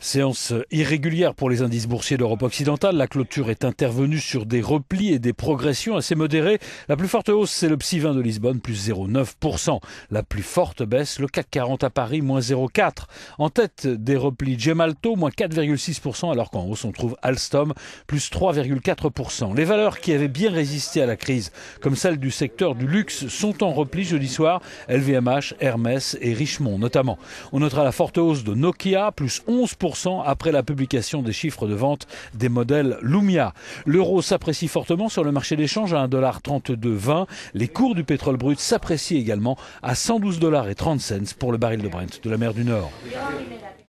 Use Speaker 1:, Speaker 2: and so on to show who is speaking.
Speaker 1: Séance irrégulière pour les indices boursiers d'Europe occidentale, la clôture est intervenue sur des replis et des progressions assez modérées. La plus forte hausse, c'est le PSI 20 de Lisbonne, plus 0,9%. La plus forte baisse, le CAC 40 à Paris, moins 0,4%. En tête des replis, Gemalto, moins 4,6%, alors qu'en hausse, on trouve Alstom, plus 3,4%. Les valeurs qui avaient bien résisté à la crise, comme celles du secteur du luxe, sont en repli jeudi soir, LVMH, Hermès et Richemont notamment. On notera la forte hausse de Nokia, plus 11% après la publication des chiffres de vente des modèles Lumia. L'euro s'apprécie fortement sur le marché d'échange à 1,3220. Les cours du pétrole brut s'apprécient également à 112 dollars et cents pour le baril de Brent de la mer du Nord.